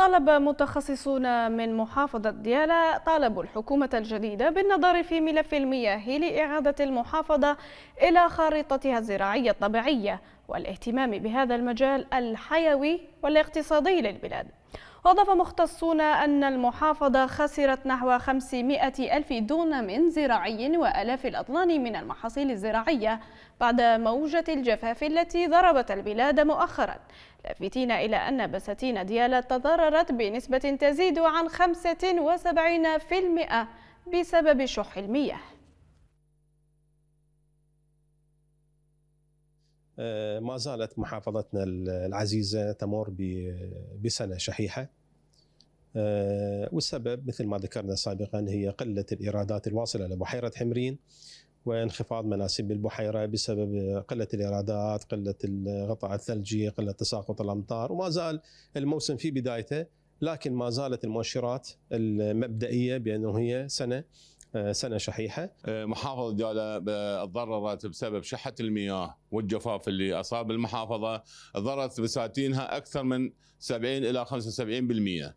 طالب متخصصون من محافظة ديالى طالبوا الحكومة الجديدة بالنظر في ملف المياه لإعادة المحافظة إلى خارطتها الزراعية الطبيعية والاهتمام بهذا المجال الحيوي والاقتصادي للبلاد وأضاف مختصون أن المحافظة خسرت نحو 500 ألف دونم زراعي وألاف الأطنان من المحاصيل الزراعية بعد موجة الجفاف التي ضربت البلاد مؤخرا لافتين إلى أن بساتين ديالا تضررت بنسبة تزيد عن 75% بسبب شح المياه آه، ما زالت محافظتنا العزيزة تمر بسنة شحيحة آه، والسبب مثل ما ذكرنا سابقا هي قلة الإيرادات الواصلة لبحيرة حمرين وانخفاض مناسيب البحيرة بسبب قلة الإيرادات قلة الغطاء الثلجي قلة تساقط الأمطار وما زال الموسم في بدايته لكن ما زالت المؤشرات المبدئية بأنه هي سنة آه، سنه شحيحه. آه، محافظه ديالى تضررت بسبب شحه المياه والجفاف اللي اصاب المحافظه ضرت بساتينها اكثر من 70 الى 75%.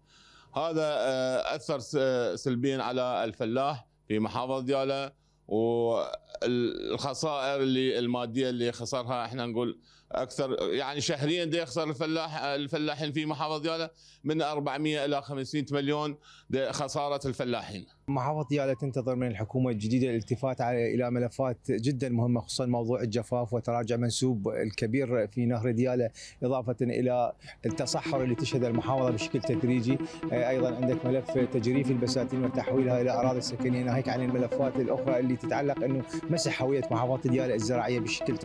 هذا آه، اثر آه، سلبيا على الفلاح في محافظه ديالى والخسائر اللي الماديه اللي خسرها احنا نقول اكثر يعني شهريا دي يخسر الفلاح الفلاحين في محافظه ديالى من 400 الى 500 مليون دي خساره الفلاحين محافظة ديالى تنتظر من الحكومة الجديدة الالتفات إلى ملفات جدا مهمة خصوصا موضوع الجفاف وتراجع منسوب الكبير في نهر ديالى إضافة إلى التصحر اللي تشهد المحافظة بشكل تدريجي آه، أيضا عندك ملف تجريف البساتين وتحويلها إلى أراضي سكنية ناهيك عن الملفات الأخرى اللي تتعلق أنه مسح هوية محافظة ديالى الزراعية بشكل